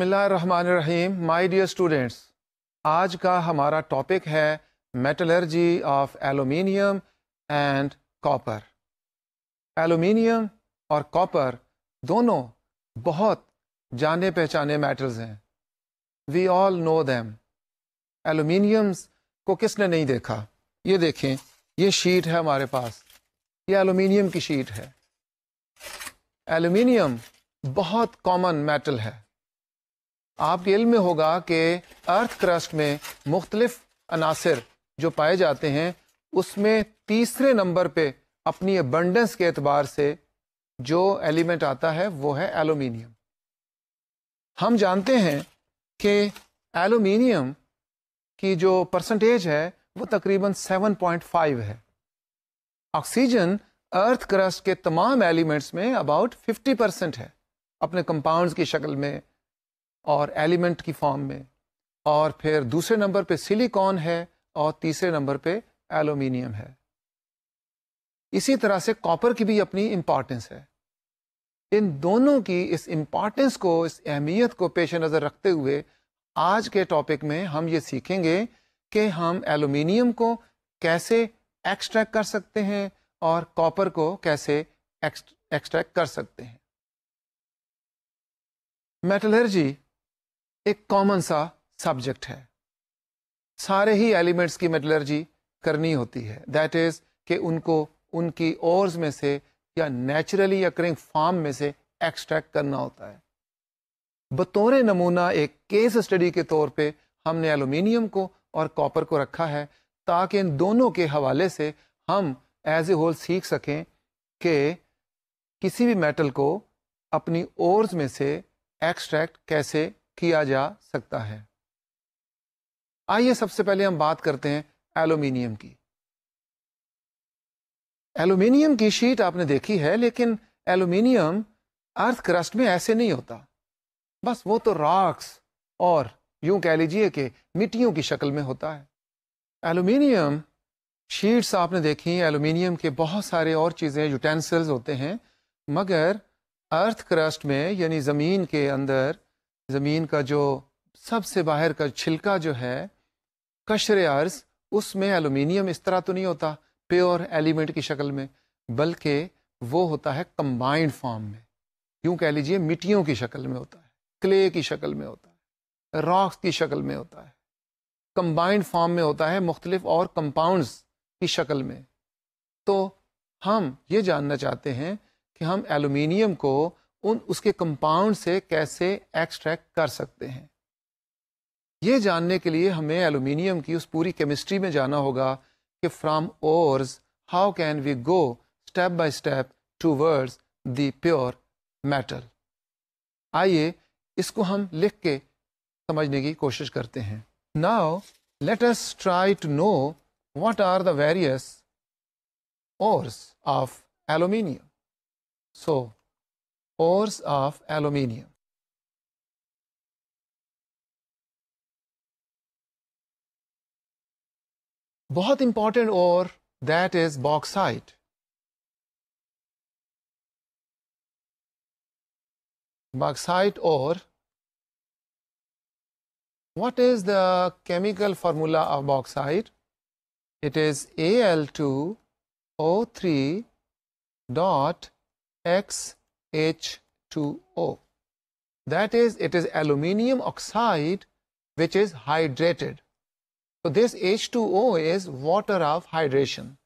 बिसमीम my dear students आज का हमारा टॉपिक है metallurgy of aluminium and copper aluminium और कॉपर दोनों बहुत जाने पहचाने मेटल्स हैं we all know them aluminiums को किसने नहीं देखा ये देखें ये शीट है हमारे पास ये एलुमिनियम की शीट है एलुमिनियम बहुत कॉमन मेटल है आपके इल्म में होगा कि अर्थ क्रस्ट में मुख्तलिफ अनासर जो पाए जाते हैं उसमें तीसरे नंबर पे अपनी अबंडेंस के अतबार से जो एलिमेंट आता है वो है एलुमिनियम हम जानते हैं कि एलुमिनियम की जो परसेंटेज है वो तकरीबन 7.5 है ऑक्सीजन अर्थ क्रस्ट के तमाम एलिमेंट्स में अबाउट 50 परसेंट है अपने कंपाउंड्स की शक्ल में और एलिमेंट की फॉर्म में और फिर दूसरे नंबर पे सिलिकॉन है और तीसरे नंबर पे एल्यूमिनियम है इसी तरह से कॉपर की भी अपनी इम्पॉर्टेंस है इन दोनों की इस इम्पॉर्टेंस को इस अहमियत को पेश नज़र रखते हुए आज के टॉपिक में हम ये सीखेंगे कि हम एल्यूमिनियम को कैसे एक्सट्रैक्ट कर सकते हैं और कॉपर को कैसे एक्सट्रैक्ट कर सकते हैं मेटलर्जी एक कॉमन सा सब्जेक्ट है सारे ही एलिमेंट्स की मेटलर्जी करनी होती है दैट इज कि उनको उनकी ओर्स में से या नेचुरली अकरिंग फॉर्म में से एक्सट्रैक्ट करना होता है बतौर नमूना एक केस स्टडी के तौर पे हमने एलुमिनियम को और कॉपर को रखा है ताकि इन दोनों के हवाले से हम एज ए होल सीख सकें कि किसी भी मेटल को अपनी ओर्स में से एक्सट्रैक्ट कैसे किया जा सकता है आइए सबसे पहले हम बात करते हैं एल्यूमिनियम की एल्यूमिनियम की शीट आपने देखी है लेकिन एल्यूमिनियम अर्थ क्रस्ट में ऐसे नहीं होता बस वो तो रॉक्स और यूं कह लीजिए कि मिट्टियों की शक्ल में होता है एल्यूमिनियम शीट्स आपने देखी एल्यूमिनियम के बहुत सारे और चीज़ें यूटेंसिल्स होते हैं मगर अर्थ क्रस्ट में यानी ज़मीन के अंदर ज़मीन का जो सबसे बाहर का छिलका जो है कशर अर्ज उसमें एलुमिनियम इस तरह तो नहीं होता प्योर एलिमेंट की शक्ल में बल्कि वो होता है कंबाइंड फॉर्म में यूं कह लीजिए मिट्टियों की शक्ल में होता है क्ले की शक्ल में होता है रॉक्स की शक्ल में होता है कंबाइंड फॉर्म में होता है मुख्तलिफ और कंपाउंड्स की शक्ल में तो हम ये जानना चाहते हैं कि हम एलुमिनियम को उन उसके कंपाउंड से कैसे एक्सट्रैक्ट कर सकते हैं ये जानने के लिए हमें एलुमिनियम की उस पूरी केमिस्ट्री में जाना होगा कि from ores how can we go step by step towards the pure metal आइए इसको हम लिख के समझने की कोशिश करते हैं now let us try to know what are the various ores of aluminium. So ores of aluminium. Both important ore that is bauxite. Bauxite ore. What is the chemical formula of bauxite? It is Al2O3 dot X H2O. That is, it is aluminium oxide which is hydrated. So this H2O is water of hydration.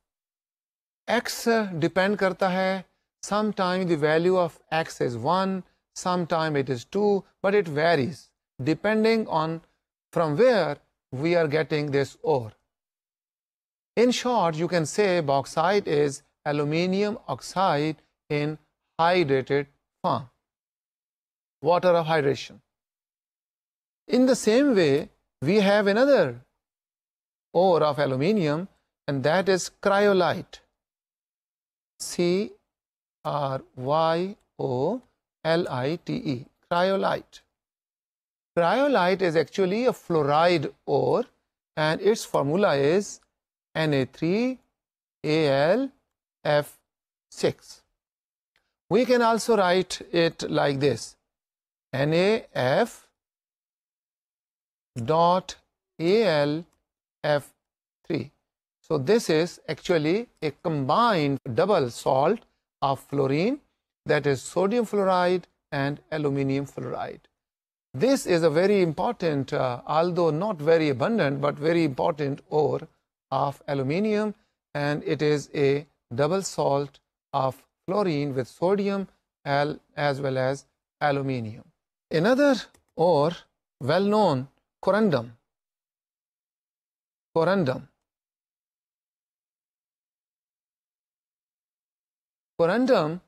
X depend karta hai. Sometimes the value of X is 1, sometime it is 2, but it varies depending on from where we are getting this ore. In short, you can say bauxite is aluminium oxide in hydrated form, water of hydration. In the same way, we have another ore of aluminium and that is cryolite. C R Y O L I T E, cryolite. Cryolite is actually a fluoride ore and its formula is Na3AlF6. We can also write it like this NAF dot ALF3. So, this is actually a combined double salt of fluorine that is sodium fluoride and aluminium fluoride. This is a very important, uh, although not very abundant, but very important ore of aluminium and it is a double salt of chlorine with sodium as well as aluminium. Another ore well known corundum. Corundum. Corundum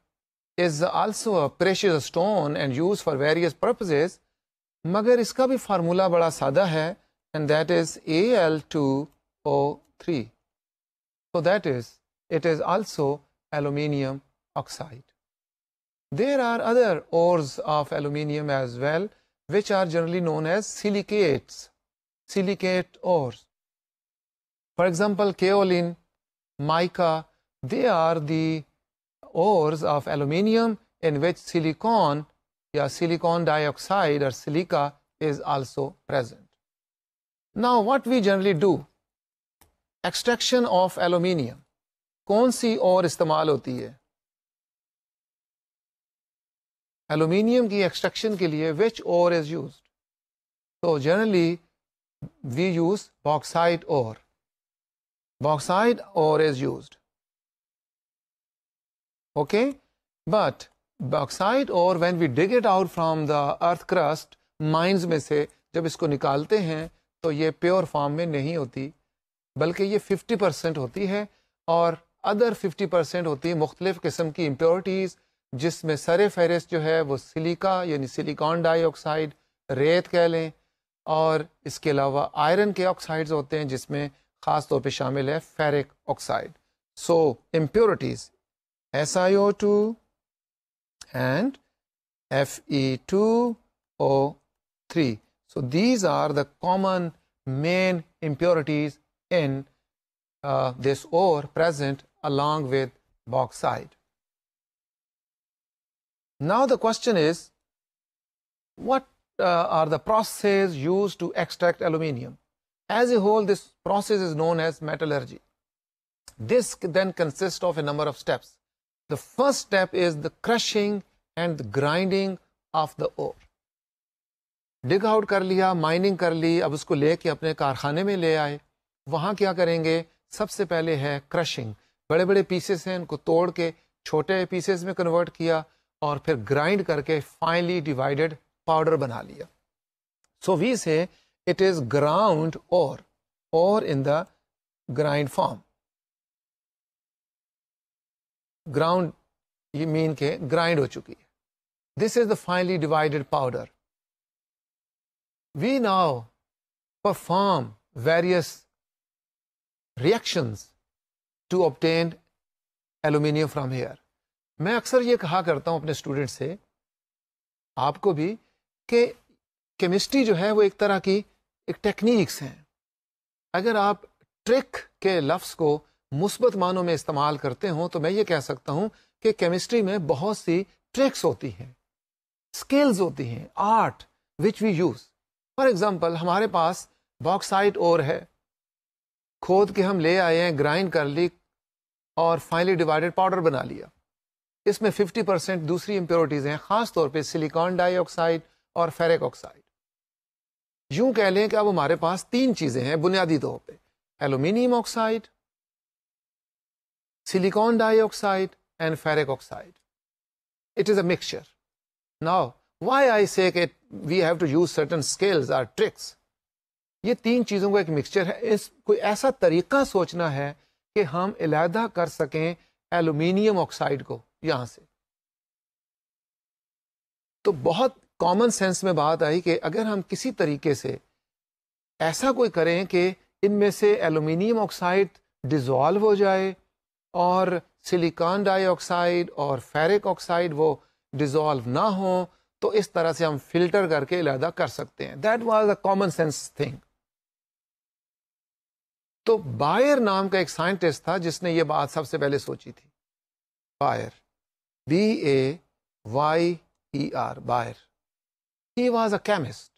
is also a precious stone and used for various purposes. मगर इसका भी formula बड़ा सादा and that is Al2O3. So that is, it is also aluminium oxide. There are other ores of aluminium as well, which are generally known as silicates, silicate ores. For example, kaolin, mica, they are the ores of aluminium in which silicon yeah, silicon dioxide or silica is also present. Now, what we generally do, extraction of aluminium, कौन सी और इस्तेमाल होती है aluminium की extraction के लिए which ore is use तो generally we use bauxite ore bauxite ore is use okay but bauxite ore when we dig it out from the earth crust mines में से जब इसको निकालते हैं तो ये प्योर फॉर्म में नहीं होती बल्कि ये 50 परसेंट होती है और अदर 50 परसेंट होती है मुख्तलिफ किस्म की इम्प्योरिटीज़ जिसमें सर फहरिस्त जो है वो सिलिका यानी सिलिकॉन डाइऑक्साइड रेत कह लें और इसके अलावा आयरन के ऑक्साइड्स होते हैं जिसमें ख़ास तौर पर शामिल है ferric oxide so impurities S I O two and F E two O three so these are the common main impurities in this this present along along with Now the question is, what uh, are the processes used to extract aluminium? As a whole, this process is known as metallurgy. This then consists of a number of steps. The first step is the crushing and the grinding of the ore. Dig out kar liya, mining kar li, ab usko le ke apne karkhane mein le aaye. Wahan kya karenge? Sabse pehle hai crushing. Bade bade pieces hain, unko tod ke, chote pieces mein convert kiya. और फिर grind करके finally divided powder बना लिया so we say it is ground और और in the grind form ground ये mean के ग्राइंड हो चुकी है this is the finally divided powder we now perform various reactions to obtain aluminium from here मैं अक्सर ये कहा करता हूँ अपने स्टूडेंट से आपको भी कि केमिस्ट्री जो है वो एक तरह की एक टेक्निक्स हैं अगर आप ट्रिक के लफ्स को मुस्बत मानों में इस्तेमाल करते हों तो मैं ये कह सकता हूँ कि केमिस्ट्री में बहुत सी ट्रिक्स होती हैं स्किल्स होती हैं art which we use for example हमारे पास बॉक्साइट और है खोद के हम ले आए हैं ग्राइंड कर ली और फाइनली डिवाइडेड पाउडर बना लिया इसमें 50 परसेंट दूसरी इम्प्योरिटीज़ हैं ख़ासतौर पर सिलिकॉन डाइऑक्साइड और फेरिक ऑक्साइड यूं कह लें कि अब हमारे पास तीन चीज़ें हैं बुनियादी तौर पर aluminium oxide silicon dioxide and ferric oxide it is a mixture now why I say we have to use certain scales or tricks ये तीन चीज़ों का एक मिक्सचर है इस कोई ऐसा तरीका सोचना है कि हम इलाहदा कर सकें एलुमिनियम ऑक्साइड को यहां से तो बहुत कॉमन सेंस में बात आई कि अगर हम किसी तरीके से ऐसा कोई करें कि इनमें से एल्यूमिनियम ऑक्साइड डिजॉल्व हो जाए और सिलिकॉन डाइऑक्साइड और फेरिक ऑक्साइड वो डिजॉल्व ना हो तो इस तरह से हम फिल्टर करके इलादा कर सकते हैं that was a common sense thing तो बायर नाम का एक साइंटिस्ट था जिसने ये बात सबसे पहले सोची थी Bayer B A Y E R Bayer. He was a chemist.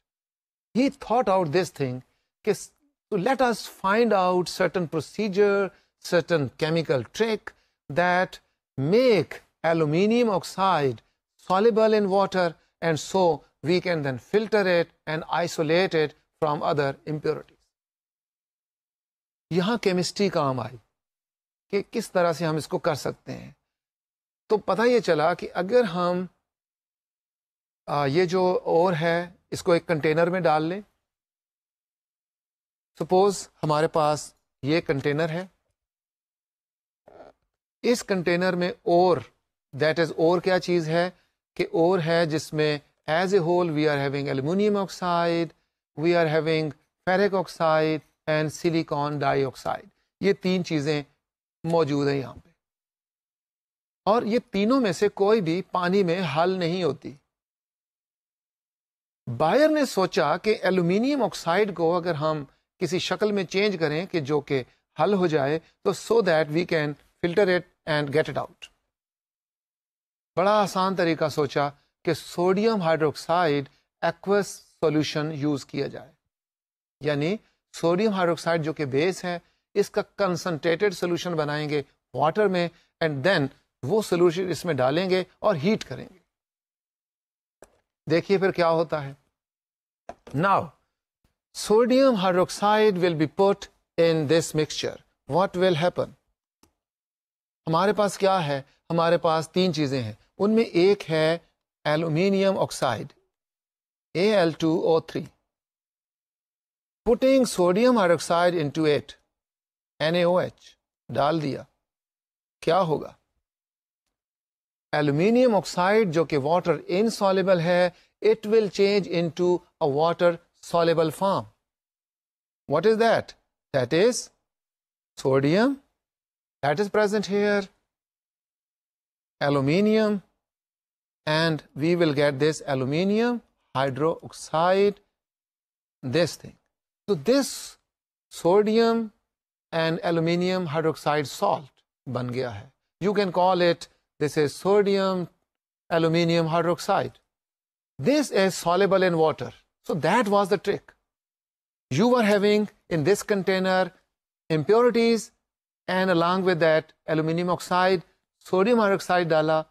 He thought out this thing. So let us find out certain procedure, certain chemical trick that make aluminium oxide soluble in water and so we can then filter it and isolate it from other impurities. यहाँ chemistry काम आई कि किस तरह से हम इसको कर सकते हैं तो पता ये चला कि अगर हम आ, ये जो और है इसको एक कंटेनर में डाल लें सपोज हमारे पास ये कंटेनर है इस कंटेनर में और दैट इज और क्या चीज़ है कि और है जिसमें as a whole we are having aluminium oxide we are having ferric oxide and silicon dioxide ये तीन चीज़ें मौजूद हैं यहाँ और ये तीनों में से कोई भी पानी में हल नहीं होती बायर ने सोचा कि एल्यूमिनियम ऑक्साइड को अगर हम किसी शक्ल में चेंज करें कि जो कि हल हो जाए तो so that we can filter it and get it out बड़ा आसान तरीका सोचा कि sodium hydroxide aqueous solution use किया जाए यानी सोडियम हाइड्रोक्साइड जो कि बेस है इसका कंसनट्रेटेड सोल्यूशन बनाएंगे वाटर में एंड देन वो सोल्यूशन इसमें डालेंगे और हीट करेंगे देखिए फिर क्या होता है now sodium hydroxide will be put in this mixture what will happen हमारे पास क्या है हमारे पास तीन चीजें हैं उनमें एक है aluminium oxide A L two O three putting sodium hydroxide into it and डाल दिया क्या होगा aluminium oxide जो कि water insoluble है it will change into a water soluble form. What is that? That is sodium that is present here, aluminium and we will get this aluminium hydroxide, this thing. So this sodium and aluminium hydroxide salt ban gaya hai. You can call it this is sodium aluminium hydroxide. This is soluble in water. So that was the trick. You were having in this container impurities and along with that aluminium oxide, sodium hydroxide dala.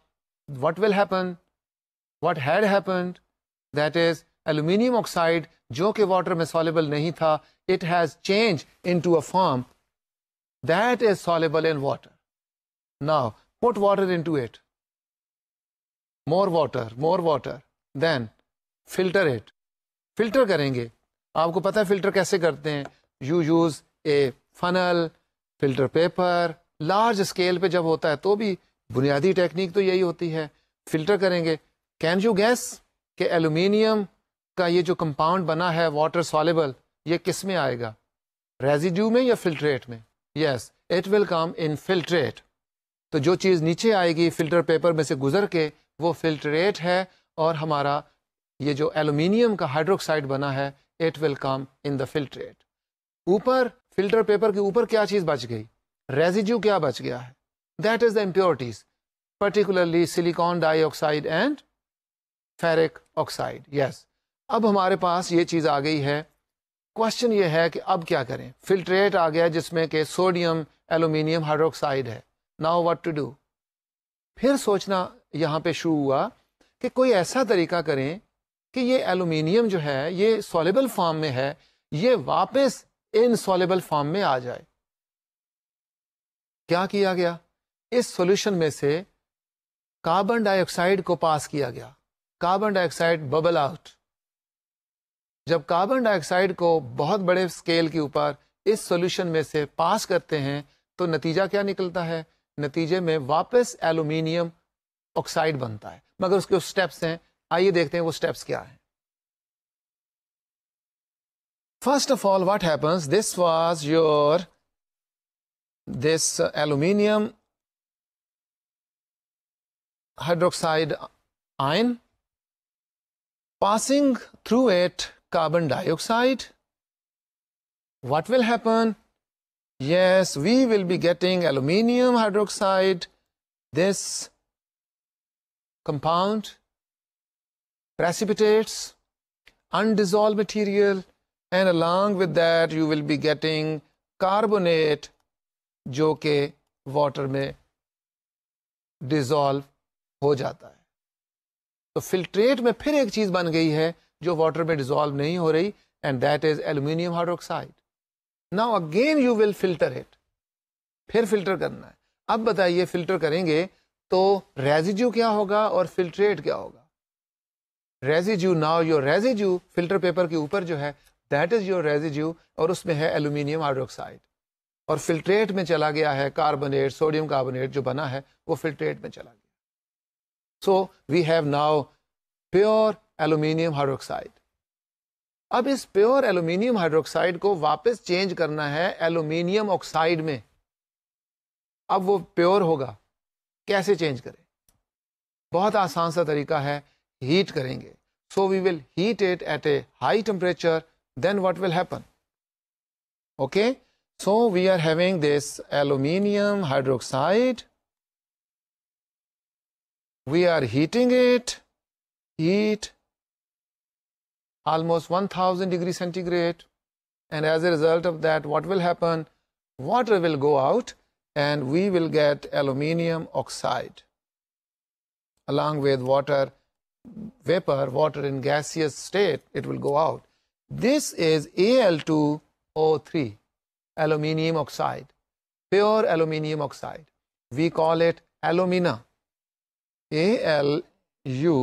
What will happen? What had happened? That is aluminium oxide जो water water में soluble नहीं था it has change into a form that is soluble in put water into it. More water, more water. Then filter it. Filter करेंगे आपको पता है filter कैसे करते हैं you use a funnel filter paper large scale पे जब होता है तो भी बुनियादी टेक्निक तो यही होती है फिल्टर करेंगे कैन यू गैस कि एल्यूमिनियम का ये जो कंपाउंड बना है वाटर सॉलेबल ये किस में आएगा रेजिड्यू में या फिल्ट्रेट में yes it will come in filtrate तो जो चीज़ नीचे आएगी फ़िल्टर पेपर में से गुजर के वो फिल्ट्रेट है और हमारा ये जो एलुमिनियम का हाइड्रोक्साइड बना है it will come in the filtrate ऊपर फिल्टर पेपर के ऊपर क्या चीज़ बच गई रेजिज्यू क्या बच गया है that is the impurities particularly silicon dioxide and ferric oxide yes अब हमारे पास ये चीज़ आ गई है क्वेश्चन ये है कि अब क्या करें फिल्ट्रेट आ गया जिसमें कि सोडियम एलुमिनियम हाइड्रोक्साइड है नाउ व्हाट टू डू फिर सोचना यहाँ पे शुरू हुआ कि कोई ऐसा तरीका करें कि ये एलुमिनियम जो है ये सॉलेबल फॉर्म में है ये वापस इन सॉलेबल फॉर्म में आ जाए क्या किया गया इस सॉल्यूशन में से कार्बन डाइऑक्साइड को पास किया गया कार्बन डाइऑक्साइड बबल आउट जब कार्बन डाइऑक्साइड को बहुत बड़े स्केल के ऊपर इस सॉल्यूशन में से पास करते हैं तो नतीजा क्या निकलता है नतीजे में वापस एलुमिनियम ऑक्साइड बनता है मगर उसके उस स्टेप्स हैं आइए देखते हैं वो स्टेप्स क्या है फर्स्ट ऑफ ऑल वट है this was your this aluminium hydroxide ion passing through it carbon dioxide what will happen Yes, we will be getting aluminium hydroxide. This compound precipitates undissolved material and along with that you will be getting carbonate جو کہ water میں dissolve ہو جاتا ہے تو filtrate میں پھر ایک چیز بن گئی ہے جو वाटर میں डिजॉल्व نہیں ہو رہی and that is aluminium hydroxide now again you will filter it फिर फिल्टर करना है अब बताइए फिल्टर करेंगे तो रेजिड्यू क्या होगा और फिल्ट्रेट क्या होगा residue now your residue filter paper के ऊपर जो है दैट इज योर रेजिज्यू और उसमें है एल्यूमिनियम हाइड्रोक्साइड और फिल्ट्रेट में चला गया है कार्बोनेट सोडियम कार्बोनेट जो बना है वो फिल्ट्रेट में चला गया so we have now pure aluminium hydroxide अब इस प्योर एल्यूमिनियम हाइड्रोक्साइड को वापस चेंज करना है एल्यूमिनियम ऑक्साइड में अब वो प्योर होगा कैसे चेंज करें बहुत आसान सा तरीका है हीट करेंगे so we will heat it at a high temperature then what will happen okay so we are having this aluminium hydroxide we are heating it heat almost 1000 degree centigrade and as a result of that what will happen water will go out and we will get aluminium oxide along with water vapor water in gaseous state it will go out this is Al2O3 aluminium oxide pure aluminium oxide we call it alumina A L U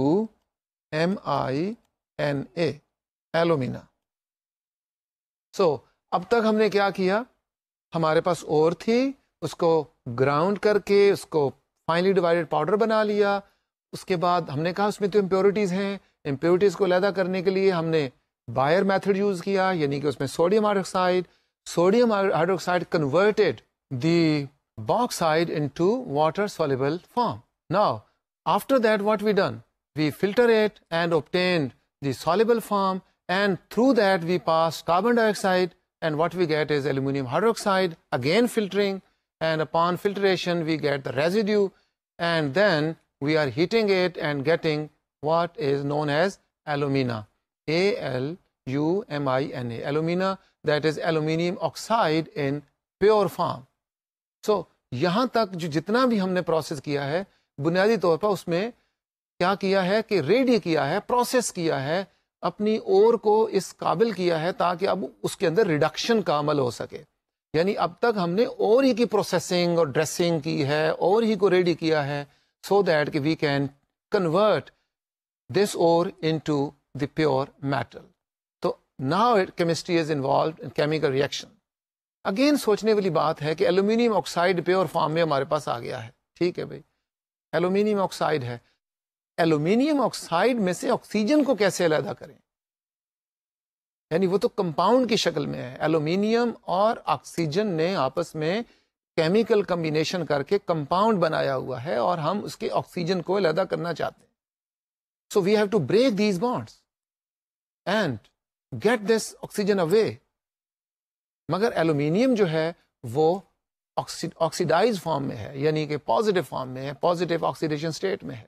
M I N A alumina so so, अब तक हमने क्या किया हमारे पास और थी उसको ground करके उसको फाइनली डिवाइडेड पाउडर बना लिया उसके बाद हमने कहा उसमें तो इम्प्योरिटीज़ हैं इम्प्योरिटीज़ को लैदा करने के लिए हमने बायर मेथड यूज़ किया यानी कि उसमें sodium hydroxide sodium hydroxide converted the into water soluble form now after that what we done we filter it and obtained the soluble form and through that we pass carbon dioxide and what we get is aluminium hydroxide, again filtering and upon filtration we get the residue and then we are heating it and getting what is known as alumina, A-L-U-M-I-N-A, alumina that is aluminium oxide in pure form. So, यहाँ तक जो जितना भी हमने process किया है बुनियादी तौर पर उसमें क्या किया है कि रेडी किया है प्रोसेस किया है अपनी ओर को इस काबिल किया है ताकि अब उसके अंदर रिडक्शन का अमल हो सके यानी अब तक हमने और ही की प्रोसेसिंग और ड्रेसिंग की है और ही को रेडी किया है सो दैट कि we can convert this ore into the pure metal तो now chemistry is involve in chemical reaction again सोचने वाली बात है कि एलुमिनियम ऑक्साइड प्योर फॉर्म में हमारे पास आ गया है ठीक है भाई एल्यूमिनियम ऑक्साइड है एल्यूमिनियम ऑक्साइड में से ऑक्सीजन को कैसे अलहदा करें यानी वो तो कंपाउंड की शक्ल में है एल्यूमिनियम और ऑक्सीजन ने आपस में केमिकल कम्बिनेशन करके कंपाउंड बनाया हुआ है और हम उसके ऑक्सीजन को अलहदा करना चाहते हैं so we have to break these bonds and get this oxygen away मगर एल्यूमिनियम जो है वो ऑक्सीडाइज फॉर्म में है यानी कि पॉजिटिव फॉर्म में है पॉजिटिव ऑक्सीडेशन स्टेट में है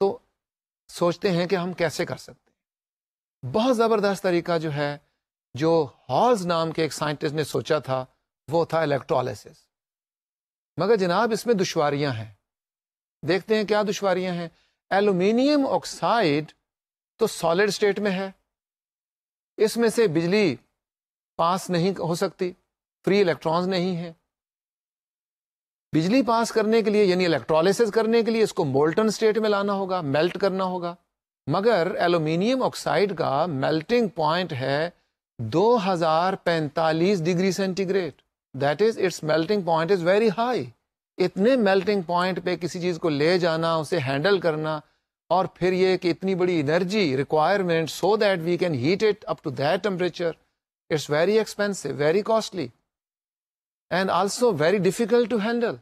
तो सोचते हैं कि हम कैसे कर सकते हैं बहुत ज़बरदस्त तरीका जो है जो हॉल्स नाम के एक साइंटिस्ट ने सोचा था वो था इलेक्ट्रोलिसिस मगर जनाब इसमें दुशारियाँ हैं देखते हैं क्या दुशारियाँ हैं एल्यूमिनियम ऑक्साइड तो सॉलिड स्टेट में है इसमें से बिजली पास नहीं हो सकती फ्री इलेक्ट्रॉन्स नहीं हैं बिजली पास करने के लिए यानी इलेक्ट्रोलिसिस करने के लिए इसको मोल्टन स्टेट में लाना होगा मेल्ट करना होगा मगर एलुमिनियम ऑक्साइड का मेल्टिंग पॉइंट है 2045 degree centigrade that is it's melting point is very high इतने मेल्टिंग पॉइंट पे किसी चीज को ले जाना उसे हैंडल करना और फिर ये कि इतनी बड़ी energy requirement so that we can heat it up to that temperature it's very expensive very costly and also very difficult to handle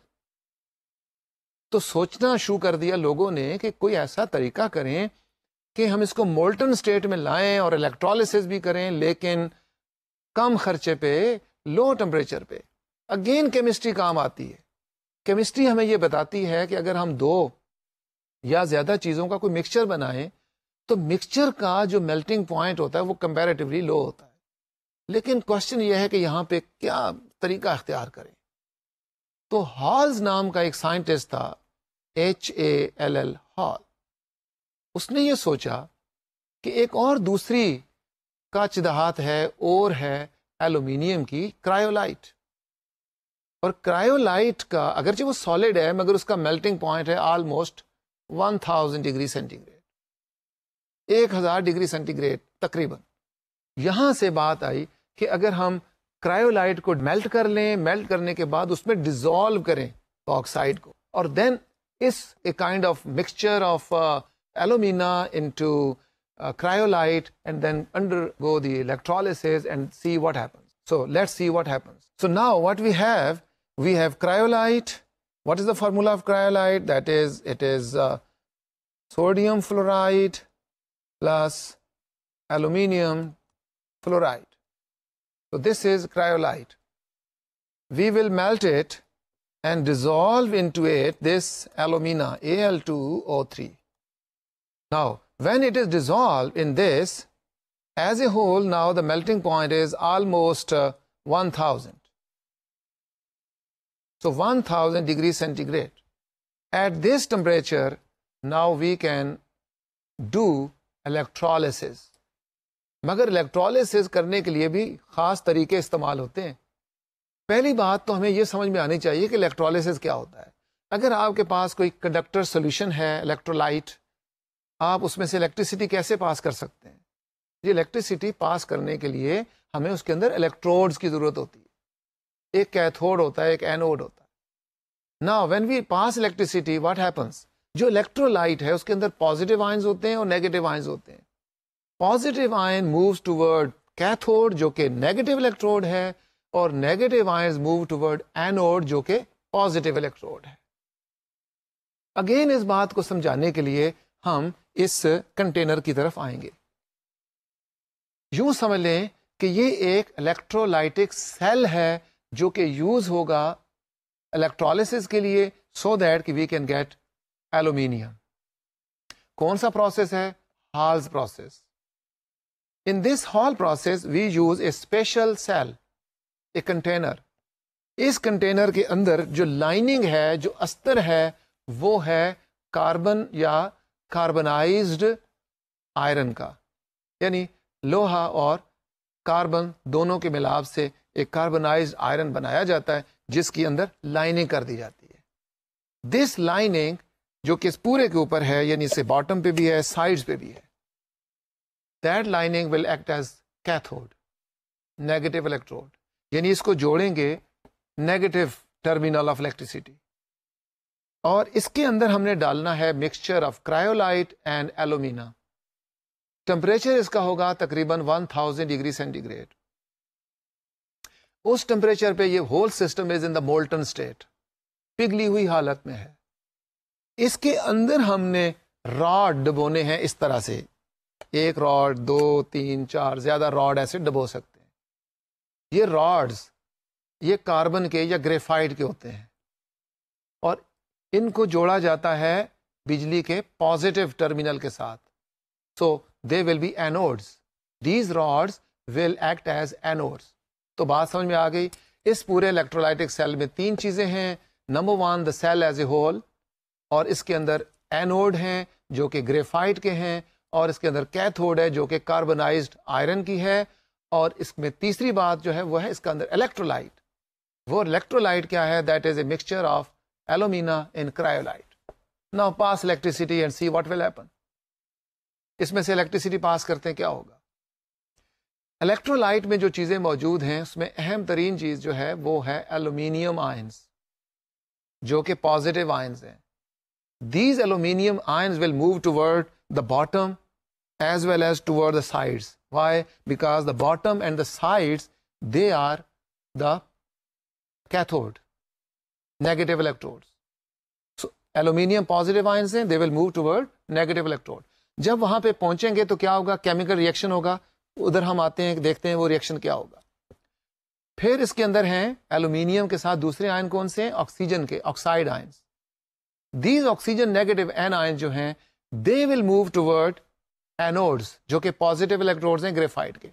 तो सोचना शुरू कर दिया लोगों ने कि कोई ऐसा तरीका करें कि हम इसको मोल्टन स्टेट में लाएं और इलेक्ट्रोलिसिस भी करें लेकिन कम खर्चे पे लो टेम्परेचर पे अगेन केमिस्ट्री काम आती है केमिस्ट्री हमें यह बताती है कि अगर हम दो या ज्यादा चीजों का कोई मिक्सचर बनाएं तो मिक्सचर का जो मेल्टिंग पॉइंट होता है वो कंपैरेटिवली लो होता है लेकिन क्वेश्चन यह है कि यहाँ पे क्या तरीका अख्तियार करें तो हॉल्स नाम का एक साइंटिस्ट था H A L L Hall उसने ये सोचा कि एक और दूसरी का चिदाहत है और है एल्यूमिनियम की क्रायोलाइट और क्रायोलाइट का अगर जो वो सॉलिड है मगर उसका मेल्टिंग पॉइंट है ऑलमोस्ट 1000 डिग्री सेंटीग्रेड एक हजार डिग्री सेंटीग्रेड तकरीबन यहां से बात आई कि अगर हम Cryolite को melt कर लें मेल्ट करने के बाद उसमें डिजोल्व करें ऑक्साइड को और देन इस a kind of mixture of alumina into cryolite and then undergo the electrolysis and see what happens. So let's see what happens. So now what we have, we have cryolite. What is the formula of cryolite? That is, it is uh, sodium fluoride plus aluminium fluoride. So this is cryolite. We will melt it and dissolve into it this alumina, Al2O3. Now, when it is dissolved in this, as a whole, now the melting point is almost uh, 1000. So 1000 degrees centigrade. At this temperature, now we can do electrolysis. मगर electrolysis करने के लिए भी ख़ास तरीके इस्तेमाल होते हैं पहली बात तो हमें यह समझ में आनी चाहिए कि इलेक्ट्रोलिसिस क्या होता है अगर आपके पास कोई कंडक्टर सोल्यूशन है इलेक्ट्रोलाइट आप उसमें से इलेक्ट्रिसिटी कैसे पास कर सकते हैं ये इलेक्ट्रिसिटी पास करने के लिए हमें उसके अंदर इलेक्ट्रोड्स की ज़रूरत होती है एक कैथोड होता है एक एनोड होता है ना when we pass electricity what happens जो इलेक्ट्रोलाइट है उसके अंदर पॉजिटिव आइंस होते हैं और नेगेटिव आइंस होते हैं positive ion moves toward cathode जो कि नेगेटिव इलेक्ट्रोड है और negative ion move toward anode जो कि पॉजिटिव इलेक्ट्रोड है अगेन इस बात को समझाने के लिए हम इस कंटेनर की तरफ आएंगे यूं समझ लें कि ये एक इलेक्ट्रोलाइटिक सेल है जो कि यूज होगा इलेक्ट्रोलिसिस के लिए सो दैट कि वी कैन गेट एल्यूमिनियम कौन सा प्रोसेस है Hall's process In this whole process, we use a special cell, a container. इस कंटेनर के अंदर जो लाइनिंग है जो अस्तर है वो है कार्बन या कार्बनाइज्ड आयरन का यानी लोहा और कार्बन दोनों के मिलाप से एक कार्बनाइज्ड आयरन बनाया जाता है जिसके अंदर लाइनिंग कर दी जाती है दिस लाइनिंग जो कि इस पूरे के ऊपर है यानी इसे बॉटम पे भी है साइड्स पे भी है that lining will act as cathode negative electrode यानी इसको जोड़ेंगे नेगेटिव टर्मिनल ऑफ इलेक्ट्रिसिटी और इसके अंदर हमने डालना है mixture of cryolite and alumina temperature इसका होगा तकरीबन 1000 डिग्री सेंटीग्रेड उस टेम्परेचर पे ये whole system is in the molten state पिघली हुई हालत में है इसके अंदर हमने रॉड डुबोने हैं इस तरह से एक रॉड दो तीन चार ज़्यादा रॉड ऐसे डबो सकते हैं ये रॉड्स ये कार्बन के या ग्रेफाइड के होते हैं और इनको जोड़ा जाता है बिजली के पॉजिटिव टर्मिनल के साथ so they will be anodes these rods will act as anodes तो बात समझ में आ गई इस पूरे इलेक्ट्रोलाइटिक सेल में तीन चीज़ें हैं number one the cell as a whole और इसके अंदर एनोड हैं जो कि ग्रेफाइट के हैं और इसके अंदर कैथोड है जो कि कार्बनाइज आयरन की है और इसमें तीसरी बात जो है वो है इसके अंदर इलेक्ट्रोलाइट वो इलेक्ट्रोलाइट क्या है that is a mixture of alumina in cryolite now pass electricity and see what will happen इसमें से इलेक्ट्रिसिटी पास करते हैं क्या होगा इलेक्ट्रोलाइट में जो चीज़ें मौजूद हैं उसमें अहम तरीन चीज़ जो है वो है एलुमिनियम आयंस जो कि पॉजिटिव आयंस हैं these aluminium ions will move toward the bottom as well as toward the sides. Why? Because the bottom and the sides, they are the cathode, negative electrodes. So, aluminium positive ions हैं, they will move toward negative electrode. जब वहाँ पे पहुँचेंगे तो क्या होगा chemical reaction होगा उधर हम आते हैं देखते हैं वो रिएक्शन क्या होगा फिर इसके अंदर हैं एल्यूमिनियम के साथ दूसरे आयन कौन से हैं ऑक्सीजन के oxide ions these oxygen negative anion जो हैं they will move toward anodes जो कि पॉजिटिव इलेक्ट्रोड्स हैं ग्रेफाइट के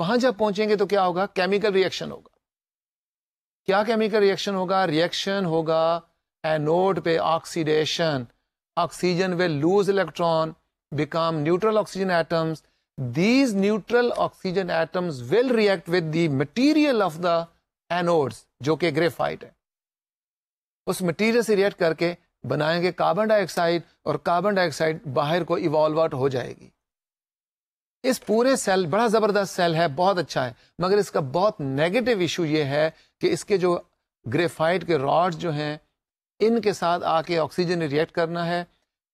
वहां जब पहुंचेंगे तो क्या होगा केमिकल रिएक्शन होगा क्या केमिकल रिएक्शन होगा रिएक्शन होगा एनोड पे oxidation oxygen will lose electron become neutral oxygen atoms these neutral oxygen atoms will react with the material of the anodes जो कि ग्रेफाइट है उस मटीरियल से रिएक्ट करके बनाएंगे कार्बन डाइऑक्साइड और कार्बन डाइऑक्साइड बाहर को इवॉल्व आउट हो जाएगी इस पूरे सेल बड़ा ज़बरदस्त सेल है बहुत अच्छा है मगर इसका बहुत नेगेटिव इशू यह है कि इसके जो ग्रेफाइट के रॉड्स जो हैं इनके साथ आके ऑक्सीजन रिएक्ट करना है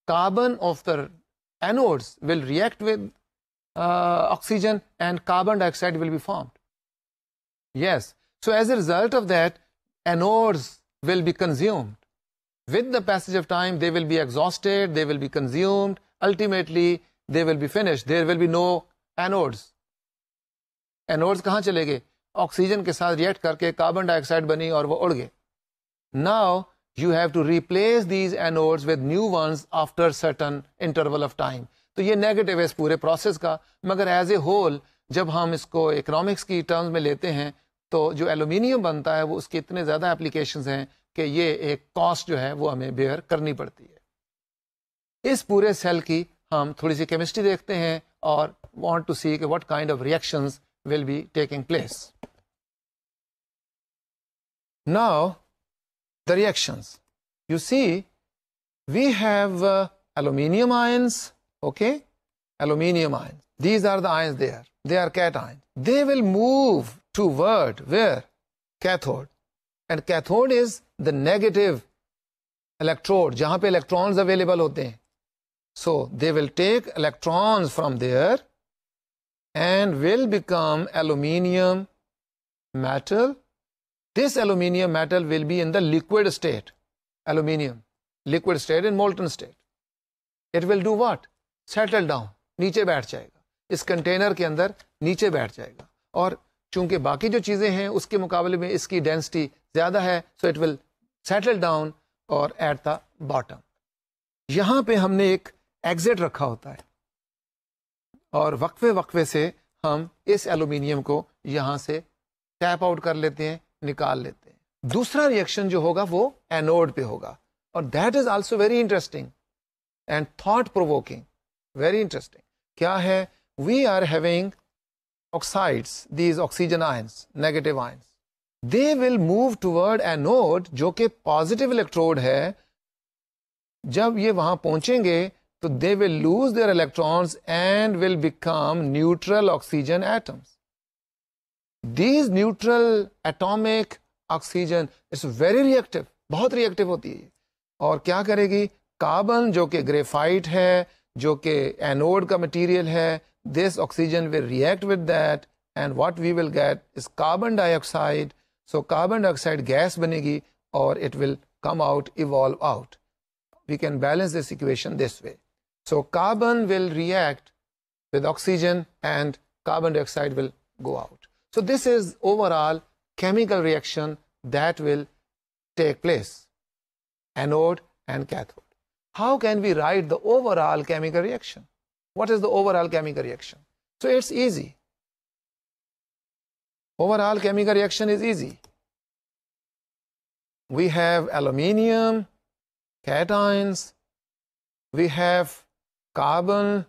carbon of the anodes will react with oxygen and carbon dioxide will be formed yes so as a result of that anodes will be consumed with the passage of time they will be exhausted they will be consumed ultimately they will be finish there will be no anodes anodes कहाँ चले गए oxygen के साथ react करके carbon dioxide बनी और वो उड़ गए now you have to replace these anodes with new ones after certain interval of time तो ये नेगेटिव है इस पूरे प्रोसेस का मगर एज ए होल जब हम इसको इकोनॉमिक्स की टर्म्स में लेते हैं तो जो एलुमिनियम बनता है वो उसके इतने ज़्यादा एप्लीकेशन हैं कि ये एक कॉस्ट जो है वो हमें बेयर करनी पड़ती है इस पूरे सेल की हम थोड़ी सी केमिस्ट्री देखते हैं और वांट टू सी कि what kind of reactions will be taking place now the reactions you see we have uh, aluminium ions okay aluminium ions these are the ions there they are cations they will move toward where cathode and cathode is the negative electrode jahan pe electrons available hote hain So they will take electrons from there and will become aluminium metal. This aluminium metal will be in the liquid state, aluminium, liquid state in molten state. It will do what? Settle down, نیچے بیٹھ جائے گا اس container کے اندر نیچے بیٹھ جائے گا اور چونکہ باقی جو چیزیں ہیں اس کے مقابلے میں اس کی ڈینسٹی زیادہ ہے so it will settle down اور ایٹ دا باٹم یہاں پہ ہم نے ایک एग्जिट रखा होता है और वक्फे वक्फे से हम इस एल्यूमिनियम को यहाँ से टैप आउट कर लेते हैं निकाल लेते हैं दूसरा रिएक्शन जो होगा वो एनोड पे होगा और that is also very interesting and thought provoking very interesting क्या है we are having oxides these oxygen ions negative ions they will move toward anode जो कि पॉजिटिव इलेक्ट्रोड है जब ये वहां पहुंचेंगे So they will lose their electrons and will become neutral oxygen atoms. These neutral atomic oxygen is very reactive, बहुत reactive होती है और क्या करेगी कार्बन जो कि ग्रेफाइट है जो कि this oxygen will react with that and what we will get is carbon dioxide so carbon dioxide gas banegi or it will come out evolve out we can balance this equation this way so carbon will react with oxygen and carbon dioxide will go out. So this is overall chemical reaction that will take place, anode and cathode. How can we write the overall chemical reaction? What is the overall chemical reaction? So it's easy. Overall chemical reaction is easy. We have aluminium, cations, we have carbon,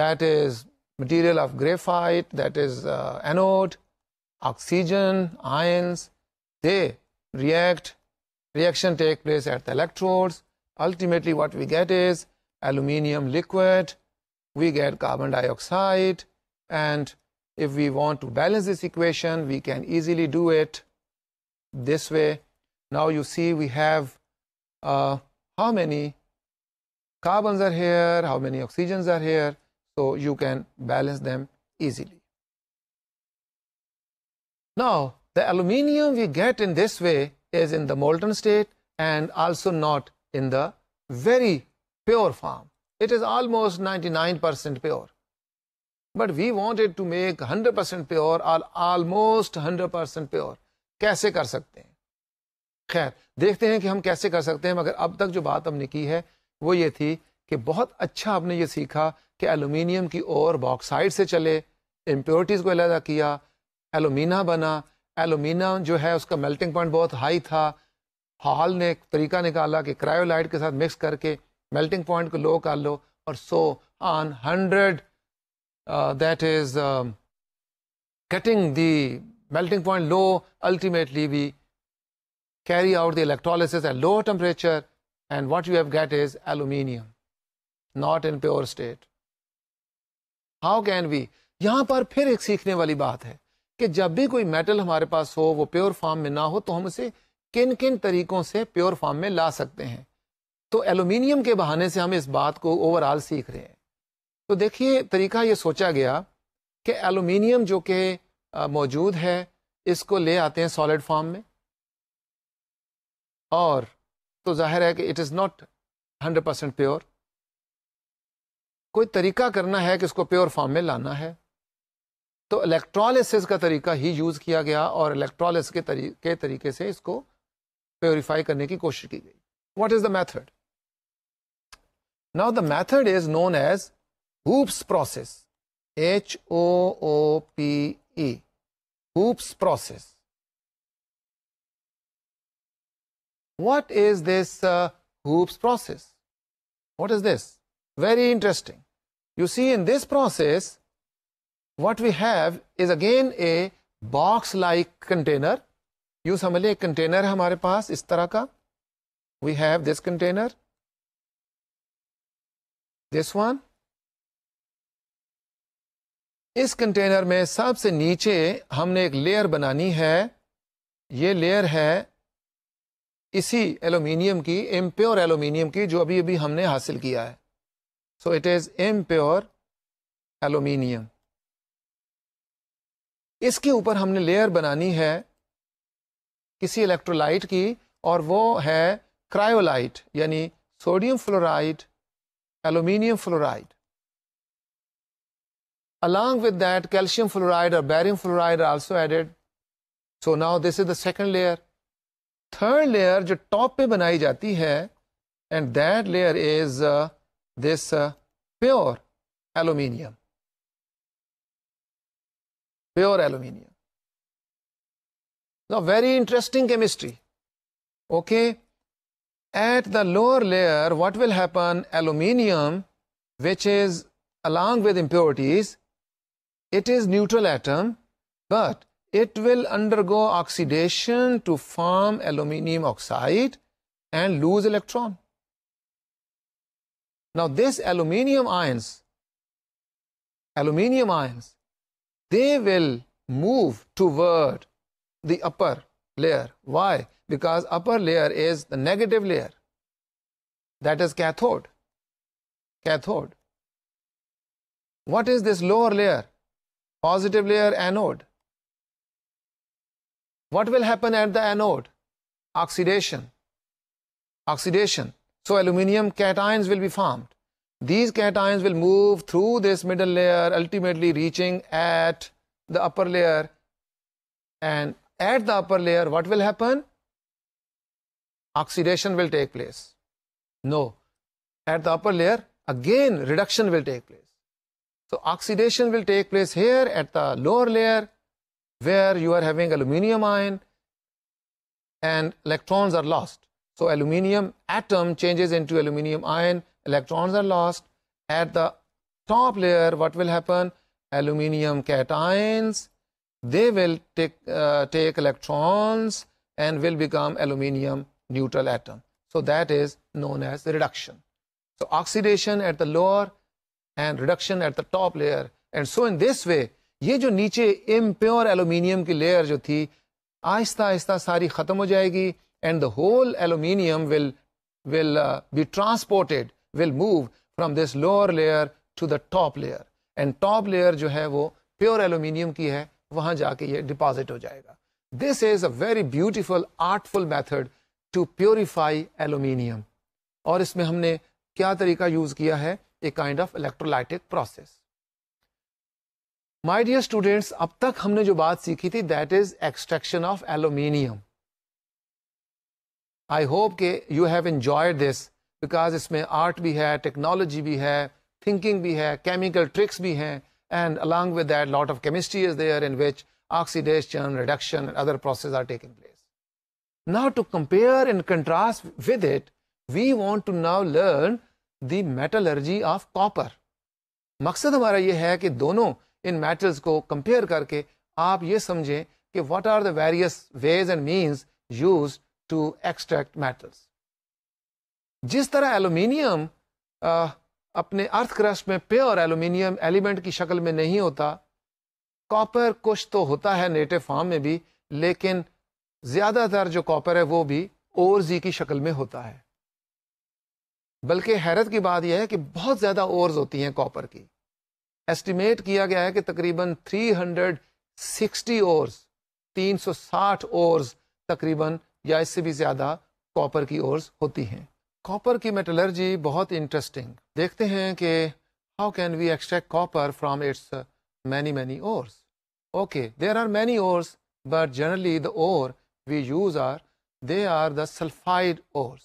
that is material of graphite, that is uh, anode, oxygen, ions, they react, reaction take place at the electrodes. Ultimately what we get is aluminium liquid, we get carbon dioxide and if we want to balance this equation, we can easily do it this way. Now you see we have uh, how many carbons are here, how many oxygens are here. So you can balance them easily. Now, the aluminium we get in this way is in the molten state and also not in the very pure form. It is almost 99% pure. But we wanted to make 100% pure or almost 100% pure. कैसे कर सकते हैं खैर देखते हैं कि हम कैसे कर सकते हैं मगर अब तक जो बात हमने की है वो ये थी कि बहुत अच्छा आपने ये सीखा कि एलुमिनियम की ओर बॉक्साइड से चले इम्प्योरिटीज़ को अलहदा किया एलुमिना बना एलुमिना जो है उसका मेल्टिंग पॉइंट बहुत हाई था हॉल ने एक तरीका निकाला कि क्रायोलाइट के साथ मिक्स करके मेल्टिंग पॉइंट को लो कर लो और so on hundred that is cutting the melting point low ultimately we carry out the electrolysis at low temperature and what you have got is aluminium, not in pure state. How can we? यहाँ पर फिर एक सीखने वाली बात है कि जब भी कोई मेटल हमारे पास हो वो प्योर फॉर्म में ना हो तो हम उसे किन किन तरीकों से प्योर फॉर्म में ला सकते हैं तो एल्यूमिनियम के बहाने से हम इस बात को ओवरऑल सीख रहे हैं तो देखिए तरीका ये सोचा गया कि एल्यूमिनियम जो कि मौजूद है इसको ले आते हैं सॉलिड फॉर्म में और तो जाहिर है कि it is not hundred percent pure कोई तरीका करना है कि इसको प्योर फॉर्म में लाना है तो इलेक्ट्रॉलिस का तरीका ही यूज़ किया गया और इलेक्ट्रॉलिस के तरीके तरीके से इसको प्योरीफाई करने की कोशिश की गई what is the method now the method is known as hoops process h O o p e hoops process what is this uh, hoops process? What is this? Very interesting. You see, in this process, what we have is again a box-like container. You समझ एक container hamare paas is tarah ka We have this container, this one. इस container में सबसे नीचे हमने एक layer बनानी है ये लेयर है इसी एल्यूमिनियम की एम प्योर एलोमिनियम की जो अभी अभी हमने हासिल किया है so it is um pure aluminium इसके ऊपर हमने लेयर बनानी है किसी इलेक्ट्रोलाइट की और वो है क्रायोलाइट यानी sodium fluoride aluminium fluoride along with that calcium fluoride और barium fluoride are added so now this is the second layer third layer जो टॉप पे बनाई जाती है and that layer is this pure aluminium pure aluminium very interesting chemistry okay at the lower layer what will happen aluminum which is along with impurities it is neutral atom but it will undergo oxidation to form aluminium oxide and lose electron. Now this aluminium ions, aluminium ions, they will move toward the upper layer. Why? Because upper layer is the negative layer. That is cathode. Cathode. What is this lower layer? Positive layer anode. What will happen at the anode? Oxidation. Oxidation. So aluminium cations will be formed. These cations will move through this middle layer, ultimately reaching at the upper layer. And at the upper layer, what will happen? Oxidation will take place. No. At the upper layer, again reduction will take place. So oxidation will take place here at the lower layer where you are having aluminium ion and electrons are lost. So, aluminium atom changes into aluminium ion, electrons are lost. At the top layer, what will happen? Aluminium cations, they will take, uh, take electrons and will become aluminium neutral atom. So, that is known as reduction. So, oxidation at the lower and reduction at the top layer. And so, in this way, ये जो नीचे impure aluminium की layer जो थी आहिस्ता आहिस्ता सारी ख़त्म हो जाएगी and the whole aluminium will will be transported will move from this lower layer to the top layer and top layer जो है वो प्योर एलोमिनियम की है वहां जाके ये डिपॉजिट हो जाएगा this is a very beautiful artful method to purify aluminium और इसमें हमने क्या तरीका यूज़ किया है a kind of electrolytic process my dear students अब तक हमने जो बात सीखी थी that is extraction of aluminium I hope के you have enjoyed this because इसमें आर्ट भी है टेक्नोलॉजी भी है थिंकिंग भी है केमिकल ट्रिक्स भी हैं and along with lot of chemistry is there in which oxidation reduction and other processes are taking place. To to compare and contrast with it, we want to now learn the metallurgy of copper. मकसद हमारा ये है कि दोनों इन matters को compare करके आप ये समझें कि what are the various ways and means use to extract metals जिस तरह एल्यूमिनियम अपने अर्थ क्रस्ट में प्योर एल्यूमिनियम एलिमेंट की शक्ल में नहीं होता कॉपर कुछ तो होता है नेटिव फॉर्म में भी लेकिन ज़्यादातर जो कॉपर है वो भी ओर जी की शक्ल में होता है बल्कि हैरत की बात यह है कि बहुत ज़्यादा ओर्स होती हैं कॉपर की एस्टिमेट किया गया है कि तकरीबन 360 ओर्स 360 ओर्स तकरीबन या इससे भी ज़्यादा कॉपर की ओर होती हैं कॉपर की मेटलर्जी बहुत इंटरेस्टिंग देखते हैं कि how can we extract copper from its many many ores okay there are many ores but generally the ore we use are they are the sulfide ores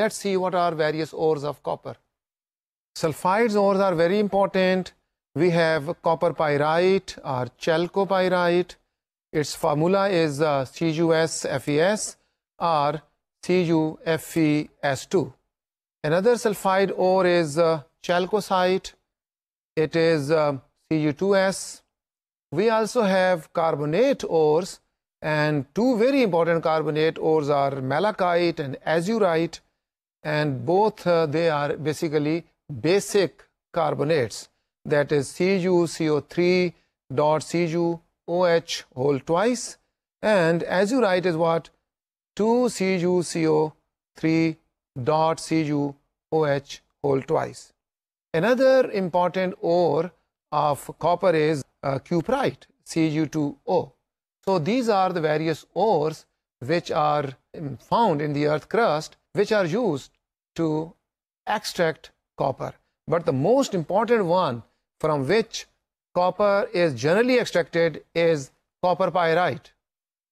let's see what are various ores of copper sulfides ores are very important we have copper pyrite or chalcopyrite. Its formula is uh, CuSFES or CuFeS2. Another sulfide ore is uh, chalcocite. It is uh, Cu2S. We also have carbonate ores and two very important carbonate ores are malachite and azurite and both uh, they are basically basic carbonates that is CuCO3 dot CuOH whole twice and as you write is what 2CuCO3 dot CuOH whole twice. Another important ore of copper is uh, cuprite Cu2O. So these are the various ores which are um, found in the earth crust which are used to extract copper. But the most important one from which copper is generally extracted is copper pyrite.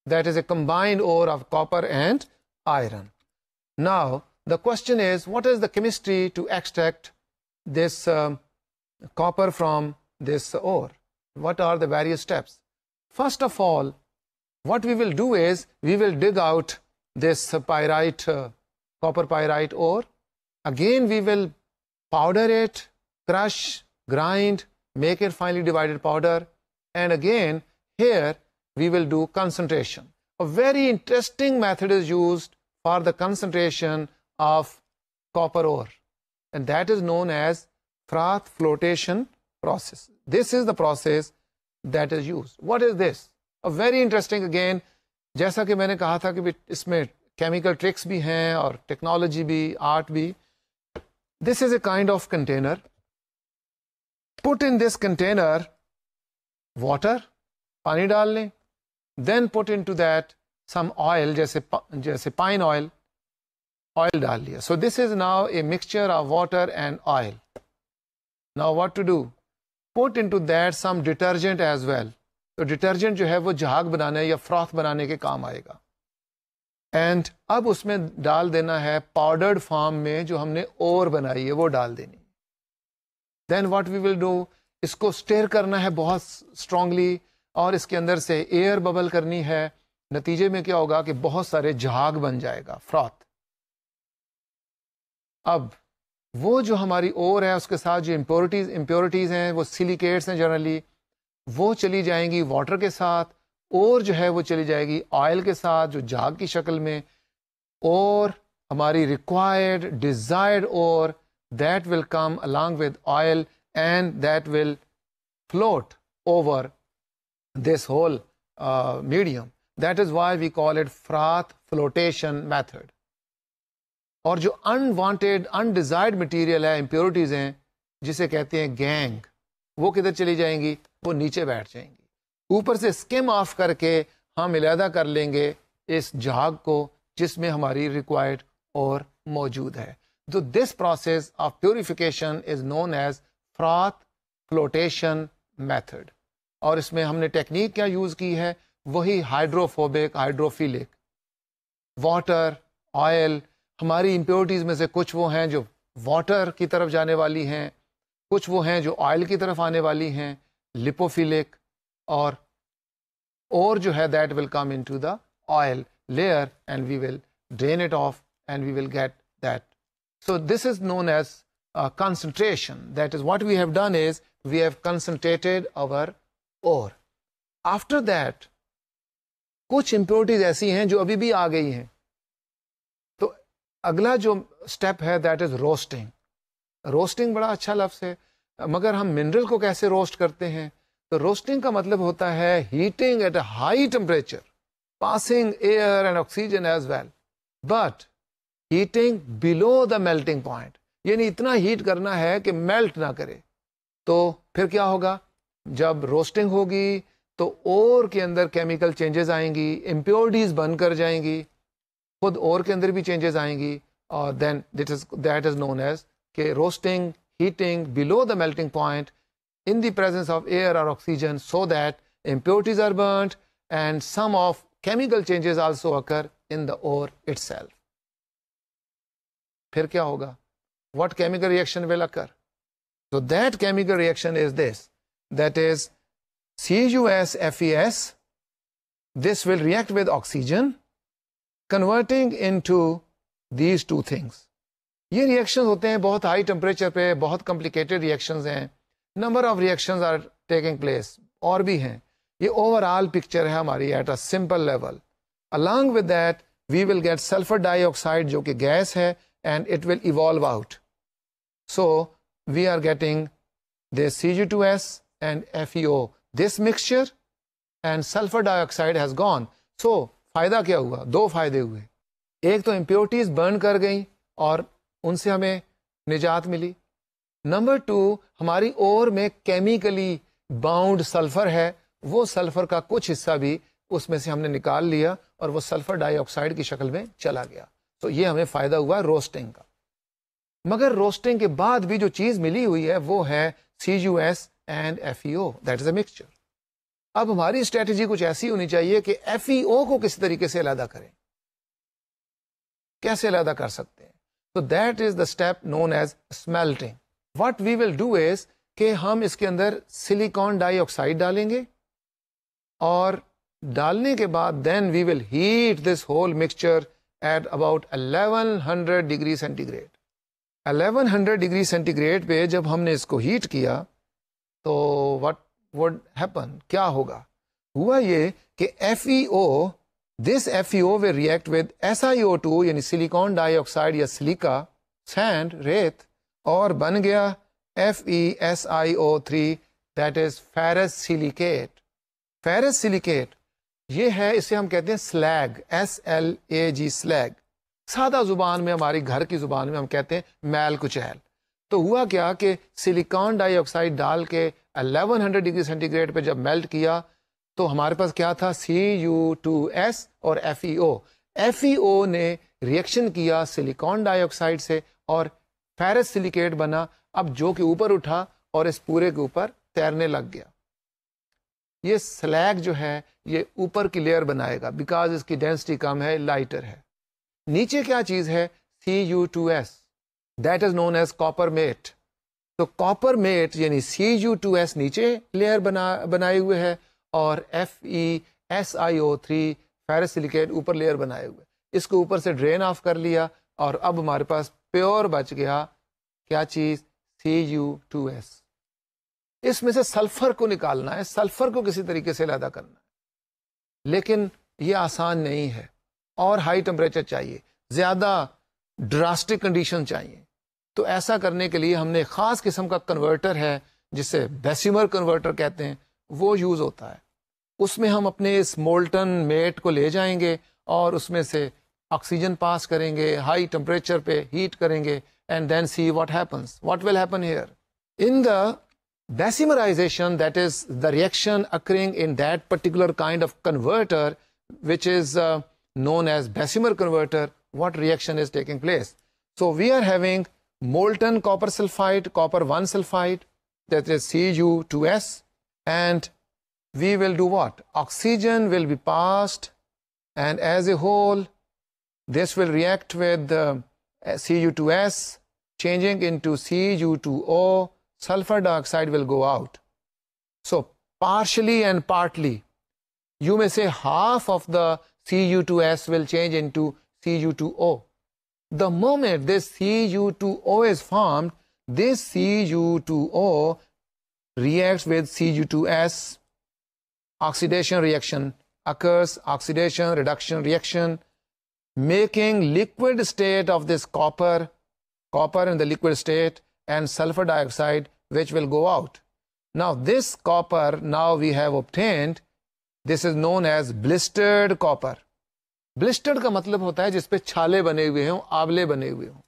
That is a combined ore of copper and iron. Now, the question is, what is the chemistry to extract this um, copper from this ore? What are the various steps? First of all, what we will do is, we will dig out this pyrite, uh, copper pyrite ore. Again, we will powder it, crush, grind, make it finely divided powder. And again, here we will do concentration. A very interesting method is used for the concentration of copper ore. And that is known as froth flotation process. This is the process that is used. What is this? A very interesting again, जैसा कि मैंने कहा था कि इसमें chemical tricks भी हैं और टेक्नोलॉजी भी आर्ट भी this is a kind of container put in this container water, पानी डाल लें then put into that some oil जैसे जैसे पाइन ऑयल ऑयल डाल लिया so this is now a mixture of water and oil now what to do put into that some detergent as well तो detergent जो है वो जहाग बनाने या फ्रॉथ बनाने के काम आएगा एंड अब उसमें डाल देना है पाउडर्ड फॉर्म में जो हमने और बनाई है वो डाल देनी then what we will do इसको स्टेयर करना है बहुत स्ट्रांगली और इसके अंदर से एयर बबल करनी है नतीजे में क्या होगा कि बहुत सारे जहाग बन जाएगा फ्रॉथ अब वो जो हमारी ओर है उसके साथ जो इम्प्योरिटीज इम्प्योरिटीज हैं वो सिलिकेट्स हैं जनरली वो चली जाएंगी वाटर के साथ और जो है वो चली जाएगी ऑयल के साथ जो जाग की शक्ल में और हमारी रिक्वायर्ड डिज़ायर्ड और that will come along with oil and that will float over this whole uh, medium. That is why we call it froth flotation method. और जो अनवांटेड अनडिजायर्ड मटेरियल है इम्प्योरिटीज़ हैं जिसे कहते हैं गैंग वो किधर चली जाएंगी वो नीचे बैठ जाएंगी ऊपर से स्किम ऑफ करके हम इलादा कर लेंगे इस जहाग को जिसमें हमारी रिक्वायर्ड और मौजूद है So this process of purification is known as froth flotation method. और इसमें हमने टेक्निक क्या यूज़ की है वही हाइड्रोफोबिक हाइड्रोफिलिक वाटर ऑयल हमारी इम्प्योरिटीज़ में से कुछ वो हैं जो वाटर की तरफ जाने वाली हैं कुछ वो हैं जो ऑयल की तरफ आने वाली हैं लिपोफिलिक और और जो है that will come into the oil layer and we will drain it off and we will get that So this is known as uh, concentration. That is what we have done is we have concentrated our ore. After that, कुछ impurities ऐसी हैं जो अभी भी आ गई हैं तो अगला जो स्टेप है दैट इज रोस्टिंग रोस्टिंग बड़ा अच्छा लफ्ज़ है मगर हम मिनरल को कैसे रोस्ट करते हैं तो रोस्टिंग का मतलब होता है heating at a high temperature passing air and oxygen as well but heating below the melting point यानी इतना हीट करना है कि मेल्ट ना करे तो फिर क्या होगा जब रोस्टिंग होगी तो और के अंदर केमिकल चेंजेस आएंगी इम्प्योरिटीज बन कर जाएंगी खुद और के अंदर भी चेंजेस आएंगी और then it is that is known as के roasting heating below the melting point in presence of air और oxygen so that impurities are burn and some of chemical changes also occur in the ore itself फिर क्या होगा what chemical reaction will occur so that chemical reaction is this that is CuSFES this will react with oxygen converting into these two things ये reactions होते हैं बहुत high temperature पे बहुत complicated reactions हैं number of reactions are taking place और भी हैं ये overall picture है हमारी at a simple level along with that we will get sulfur dioxide जो कि गैस है and it will evolve out. So we are getting this CG2S and FeO. This mixture and sulfur dioxide has gone. So फायदा क्या हुआ दो फायदे हुए एक तो इम्प्योरिटीज बर्न कर गई और उनसे हमें निजात मिली नंबर टू हमारी ओर में केमिकली बाउंड सल्फर है वो सल्फर का कुछ हिस्सा भी उसमें से हमने निकाल लिया और वो सल्फर डाइऑक्साइड की शक्ल में चला गया तो ये हमें फायदा हुआ रोस्टिंग का मगर रोस्टिंग के बाद भी जो चीज मिली हुई है वो है C U S and F E O that is a mixture अब हमारी स्ट्रेटेजी कुछ ऐसी होनी चाहिए कि एफ ई ओ को किसी तरीके से अलादा करें कैसे अलादा कर सकते हैं तो that is the step known as smelting what we will do is कि हम इसके अंदर सिलिकॉन डाइऑक्साइड डालेंगे और डालने के बाद then we will heat this whole mixture at about 1100 degree centigrade 1100 degree centigrade पे जब हमने इसको हीट किया तो व्हाट वुड हैपन क्या होगा हुआ ये कि F this F will react with S यानी सिलिकॉन डाइऑक्साइड या सिलिका सैंड रेत और बन गया F E S I O three that is ferrous silicate ferrous silicate ये है इसे हम कहते हैं slag S L A G slag सादा जुबान में हमारी घर की जुबान में हम कहते हैं मैल कुचैल तो हुआ क्या कि सिलिकॉन डाइऑक्साइड डाल के 1100 डिग्री सेंटीग्रेड पर जब मेल्ट किया तो हमारे पास क्या था सी यू टू एस और F E O F E O ने रिएक्शन किया सिलिकॉन डाइऑक्साइड से और फेरस सिलिकेट बना अब जो कि ऊपर उठा और इस पूरे के ऊपर तैरने लग गया ये स्लैग जो है ये ऊपर की लेयर बनाएगा बिकॉज इसकी डेंसिटी कम है लाइटर है नीचे क्या चीज़ है C U two S that is known as copper matte तो कॉपर मेट यानी सी यू टू एस नीचे लेयर बना बनाए हुए है और F E S I O three ferrous silicate ऊपर लेयर बनाए हुए इसको ऊपर से ड्रेन ऑफ कर लिया और अब हमारे पास प्योर बच गया क्या चीज़ सी यू टू एस इसमें से सल्फर को निकालना है सल्फर को किसी तरीके से अलहदा करना है लेकिन ये आसान नहीं है और हाई टेम्परेचर चाहिए ज़्यादा ड्रास्टिक कंडीशन चाहिए तो ऐसा करने के लिए हमने ख़ास किस्म का कन्वर्टर है जिसे बेसिमर कन्वर्टर कहते हैं वो यूज़ होता है उसमें हम अपने इस मोल्टन मेट को ले जाएंगे और उसमें से ऑक्सीजन पास करेंगे हाई टेम्परेचर पे हीट करेंगे and then see what happens what will happen here in the Decimerization, that is the reaction occurring in that particular kind of converter, which is uh, known as Bessemer converter, what reaction is taking place. So we are having molten copper sulfide, copper 1 sulfide, that is Cu2S, and we will do what? Oxygen will be passed, and as a whole, this will react with uh, Cu2S, changing into Cu2O, sulfur dioxide will go out. So partially and partly, you may say half of the Cu2S will change into Cu2O. The moment this Cu2O is formed, this Cu2O reacts with Cu2S. Oxidation reaction occurs, oxidation, reduction reaction, making liquid state of this copper, copper in the liquid state and sulfur dioxide which will go out. Now this copper now we have obtained, this is known as blistered copper. Blistered का मतलब होता है जिसपे छाले बने हुए हों आंवले बने हुए हों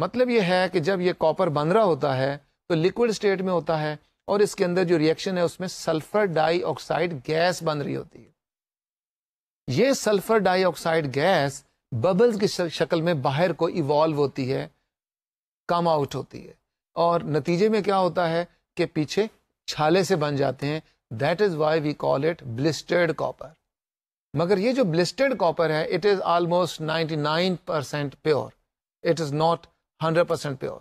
मतलब यह है कि जब यह कॉपर बन रहा होता है तो लिक्विड स्टेट में होता है और इसके अंदर जो रिएक्शन है उसमें सल्फर डाइऑक्साइड गैस बन रही होती है ये सल्फर डाइऑक्साइड गैस बबल्स की शक्ल में बाहर को इवॉल्व होती है कम आउट होती है और नतीजे में क्या होता है कि पीछे छाले से बन जाते हैं that is why we call it blistered copper मगर ये जो ब्लिस्टर्ड कॉपर है it is almost 99 percent pure it is not 100 percent pure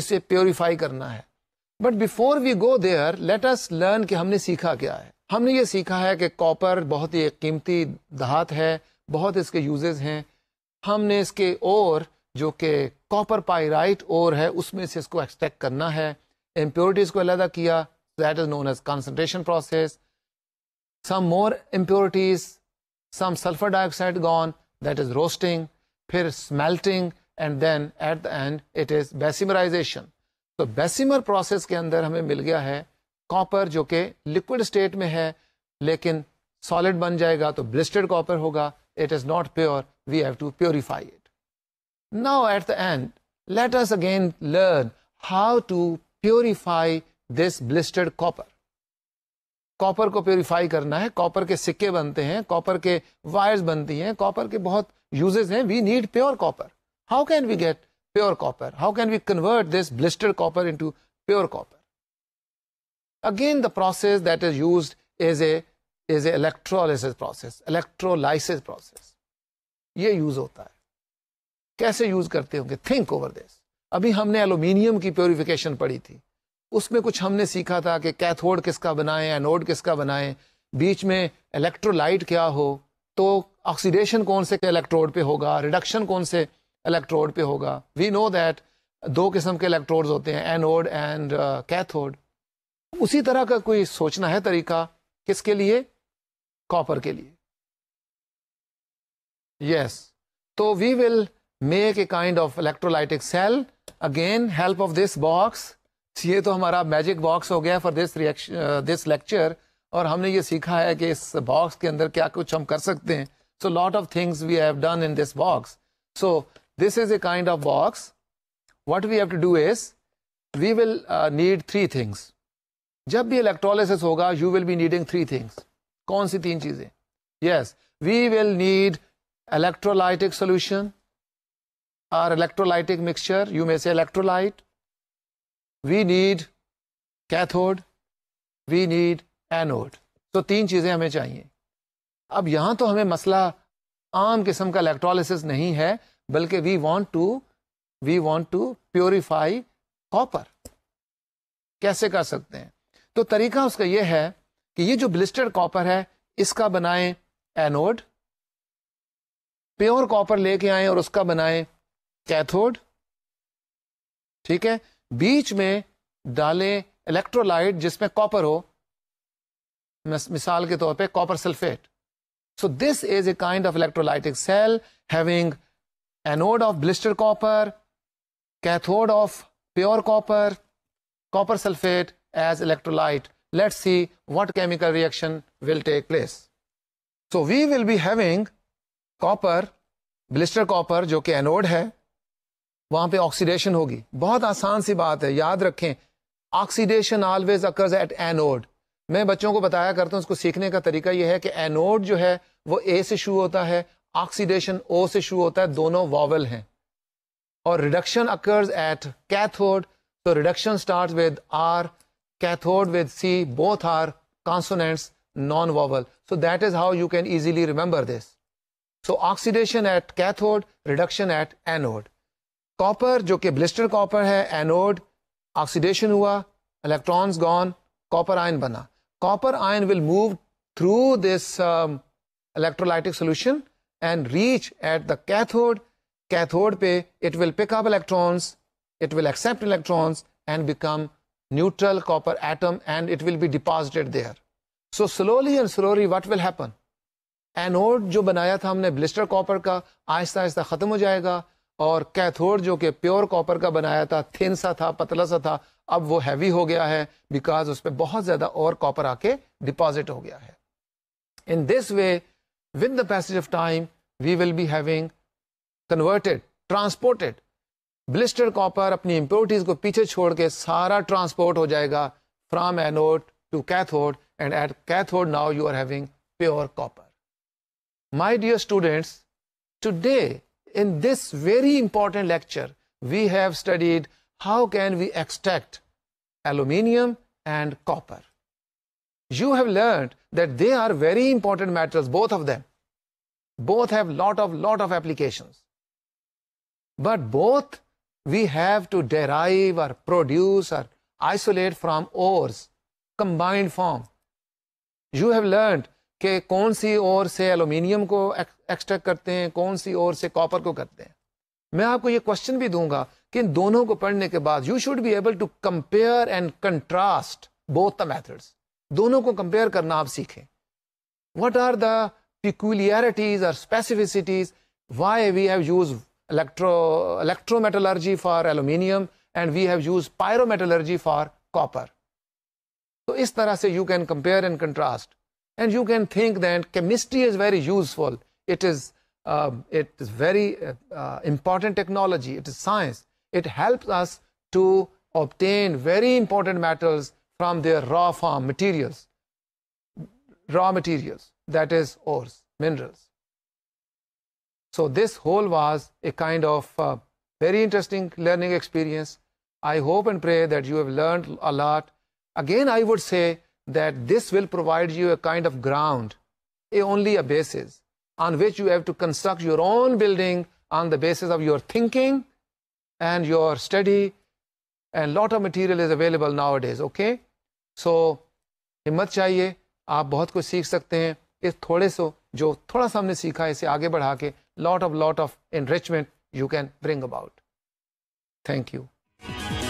इसे प्योरीफाई करना है but before we go there let us learn कि हमने सीखा क्या है हमने ये सीखा है कि कॉपर बहुत ही एक कीमती धात है बहुत इसके यूजेस हैं हमने इसके और जो कि कॉपर पाइराइट और है उसमें से इसको एक्सट्रैक्ट करना है इम्प्योरिटीज़ को अलहदा किया that is known as concentration process some more impurities some sulphur dioxide gone that is roasting फिर smelting and then at the end it is bessemerisation तो बेसिमर प्रोसेस के अंदर हमें मिल गया है कॉपर जो कि लिक्विड स्टेट में है लेकिन सॉलिड बन जाएगा तो ब्लिस्टेड कॉपर होगा it is not pure we have to purify it Now at the end, let us again learn how to purify this blistered copper. Copper को प्योरीफाई करना है कॉपर के सिक्के बनते हैं कॉपर के वायर्स बनती हैं कॉपर के बहुत यूजेस हैं we need pure copper how can we get pure copper how can we convert this blistered copper into pure copper again the process that is used is a is a electrolysis process electrolysis process ये use होता है कैसे use करते होंगे think over this अभी हमने aluminium की purification पढ़ी थी उसमें कुछ हमने सीखा था कि कैथोड किसका बनाएं एनोड किसका बनाएं बीच में इलेक्ट्रोलाइट क्या हो तो ऑक्सीडेशन कौन से इलेक्ट्रोड पे होगा रिडक्शन कौन से इलेक्ट्रोड पे होगा वी नो दैट दो किस्म के इलेक्ट्रोड होते हैं एनोड एंड कैथोड उसी तरह का कोई सोचना है तरीका किसके लिए कॉपर के लिए यस तो we will make a kind of electrolytic cell. Again, help of this box. ये तो हमारा मैजिक बॉक्स हो गया for this reaction this lecture और हमने ये सीखा है कि इस बॉक्स के अंदर क्या कुछ हम कर सकते हैं so lot of things we have done in this box so this is a kind of box what we have to do is we will need three things जब भी इलेक्ट्रोलिसिस होगा you will be needing three things कौन सी तीन चीज़ें yes we will need electrolytic solution or electrolytic mixture, you may say electrolyte. We need cathode, we need anode. तो so, तीन चीज़ें हमें चाहिए अब यहाँ तो हमें मसला आम किस्म का इलेक्ट्रोलिसिस नहीं है बल्कि we want to we want to purify copper कैसे कर सकते हैं तो तरीका उसका यह है कि ये जो ब्लिस्टर कॉपर है इसका बनाएं एनोड प्योर कॉपर लेके आए और उसका बनाएं कैथोड ठीक है बीच में डालें इलेक्ट्रोलाइट जिसमें कॉपर हो मिसाल के तौर पे copper sulphate so this is a kind of electrolytic cell having anode of blister copper cathode of pure copper copper sulphate as electrolyte. Let's see what chemical reaction will take place. So we will be having copper, blister copper जो कि anode है वहां पे oxidation होगी बहुत आसान सी बात है याद रखें oxidation always occurs at anode मैं बच्चों को बताया करता हूं उसको सीखने का तरीका यह है कि एनोड जो है वो ए से शुरू होता है ऑक्सीडेशन ओ से शुरू होता है दोनों वॉवल हैं और रिडक्शन अकर्ज एट कैथोड तो reduction start with R cathode with C both are consonants non vowel so that is how you can easily remember this so oxidation at cathode reduction at anode copper जो कि blister copper है anode oxidation हुआ electrons gone copper ion बना copper ion will move through this electrolytic solution and reach at the cathode cathode पे it will pick up electrons it will accept electrons and become neutral copper atom and it will be deposited there. So slowly and slowly what will happen? Anode जो बनाया था हमने blister copper का आहिस्ता आहिस्ता ख़त्म हो जाएगा और कैथोड जो कि प्योर कॉपर का बनाया था थिन सा था पतला सा था अब वो हैवी हो गया है बिकॉज उस पर बहुत ज़्यादा और कॉपर आके डिपॉजिट हो गया है in this way with the passage of time we will be having converted transported blister copper अपनी इंप्योरिटीज को पीछे छोड़ के सारा ट्रांसपोर्ट हो जाएगा from anode to cathode and at cathode now you are having pure copper my dear students today In this very important lecture, we have studied how can we extract aluminium and copper. You have learned that they are very important metals, both of them. Both have lot of lot of applications. But both we have to derive or produce or isolate from ores, combined form. You have learned कि कौन सी और से aluminium को extract करते हैं कौन सी और से कॉपर को करते हैं मैं आपको ये क्वेश्चन भी दूंगा कि इन दोनों को पढ़ने के बाद you should be able to compare and contrast both the methods दोनों को कंपेयर करना आप सीखें what are the peculiarities or specificities why we have used electro electrometallurgy for aluminium and we have used pyrometallurgy for copper so is tarah se you can compare and contrast and you can think that chemistry is very useful. It is, uh, it is very uh, uh, important technology. It is science. It helps us to obtain very important metals from their raw form materials, raw materials, that is ores, minerals. So this whole was a kind of uh, very interesting learning experience. I hope and pray that you have learned a lot. Again, I would say that this will provide you a kind of ground, only a basis, on which you have to construct your own building on the basis of your thinking and your study. And lot of material is available nowadays, okay? So, हिम्मत चाहिए आप बहुत कुछ सीख सकते हैं इस थोड़े सो जो थोड़ा सा हमने सीखा इसे आगे बढ़ा के lot of lot of enrichment you can bring about thank